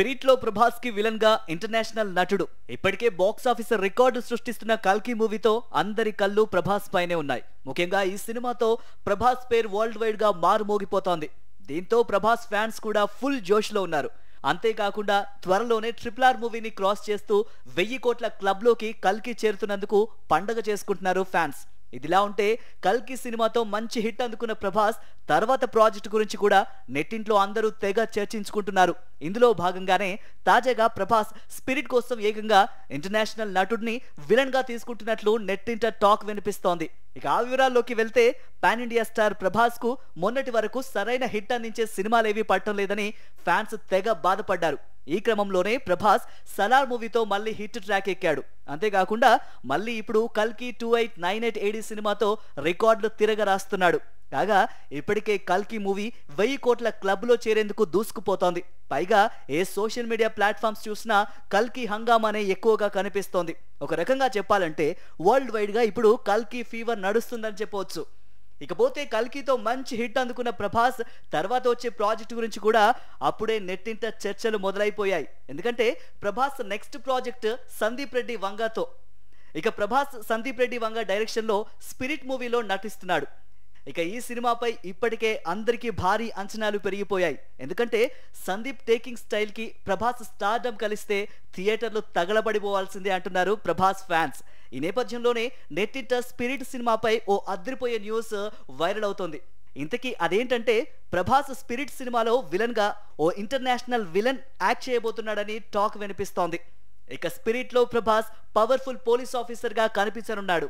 spirit లో ప్రభాస్ కి villain గా ఇంటర్నేషనల్ నటుడు ఇప్పటికే బాక్స్ ఆఫీసర్ రికార్డు సృష్టిస్తున్న కల్కి మూవీతో అందరి కళ్ళు ప్రభాస్ పైనే ఉన్నాయి ముఖ్యంగా ఈ సినిమాతో ప్రభాస్ పేరు వరల్డ్ వైడ్ గా మారుమోగిపోతోంది దీంతో ప్రభాస్ ఫ్యాన్స్ కూడా ఫుల్ జోష్ లో ఉన్నారు అంతేకాకుండా త్వరలోనే ట్రిపుల్ ఆర్ మూవీని క్రాస్ చేస్తూ వెయ్యి కోట్ల క్లబ్లోకి కల్కి చేరుతున్నందుకు పండగ చేసుకుంటున్నారు ఫ్యాన్స్ ఇదిలా ఉంటే కల్కి సినిమాతో మంచి హిట్ అందుకున్న ప్రభాస్ తర్వాత ప్రాజెక్ట్ గురించి కూడా నెట్టింట్లో అందరూ తెగ చర్చించుకుంటున్నారు ఇందులో భాగంగానే తాజాగా ప్రభాస్ స్పిరిట్ కోసం ఏకంగా ఇంటర్నేషనల్ నటుడిని విలన్ గా తీసుకుంటున్నట్లు నెట్టింట టాక్ వినిపిస్తోంది ఇక ఆ వివరాల్లోకి వెళ్తే పాన్ ఇండియా స్టార్ ప్రభాస్ కు మొన్నటి వరకు సరైన హిట్ అందించే సినిమాలేవీ పట్టం లేదని ఫ్యాన్స్ తెగ బాధపడ్డారు ఈ క్రమంలోనే ప్రభాస్ సలార్ మూవీతో మళ్ళీ హిట్ ట్రాక్ ఎక్కాడు అంతేకాకుండా మళ్ళీ ఇప్పుడు కల్కి two eight nine eight AD సినిమాతో రికార్డులు తిరగరాస్తున్నాడు కాగా ఇప్పటికే కల్కి మూవీ వెయ్యి కోట్ల క్లబ్లో చేరేందుకు దూసుకుపోతోంది పైగా ఏ సోషల్ మీడియా ప్లాట్ఫామ్స్ చూసినా కల్కి హంగామానే ఎక్కువగా కనిపిస్తోంది ఒక రకంగా చెప్పాలంటే వరల్డ్ వైడ్గా ఇప్పుడు కల్కి ఫీవర్ నడుస్తుందని చెప్పవచ్చు ఇకపోతే కల్కితో మంచి హిట్ అందుకున్న ప్రభాస్ తర్వాత వచ్చే ప్రాజెక్ట్ గురించి కూడా అప్పుడే నెట్టింట చర్చలు మొదలైపోయాయి ఎందుకంటే ప్రభాస్ నెక్స్ట్ ప్రాజెక్ట్ సందీప్ రెడ్డి వంగతో ఇక ప్రభాస్ సందీప్ రెడ్డి వంగ డైరెక్షన్లో స్పిరిట్ మూవీలో నటిస్తున్నాడు ఇక ఈ సినిమాపై ఇప్పటికే అందరికీ భారీ అంచనాలు పెరిగిపోయాయి ఎందుకంటే సందీప్ టేకింగ్ స్టైల్ కి ప్రభాస్ స్టార్డమ్ కలిస్తే థియేటర్లు తగలబడిపోవాల్సిందే అంటున్నారు ప్రభాస్ ఫ్యాన్స్ ఈ నేపథ్యంలోనే నెట్టింట స్పిరిట్ సినిమాపై ఓ అదిరిపోయే న్యూస్ వైరల్ అవుతోంది ఇంతకీ అదేంటంటే ప్రభాస్ స్పిరిట్ సినిమాలో విలన్ గా ఓ ఇంటర్నేషనల్ విలన్ యాక్ట్ చేయబోతున్నాడని టాక్ వినిపిస్తోంది ఇక స్పిరిట్లో ప్రభాస్ పవర్ఫుల్ పోలీస్ ఆఫీసర్ గా కనిపించనున్నాడు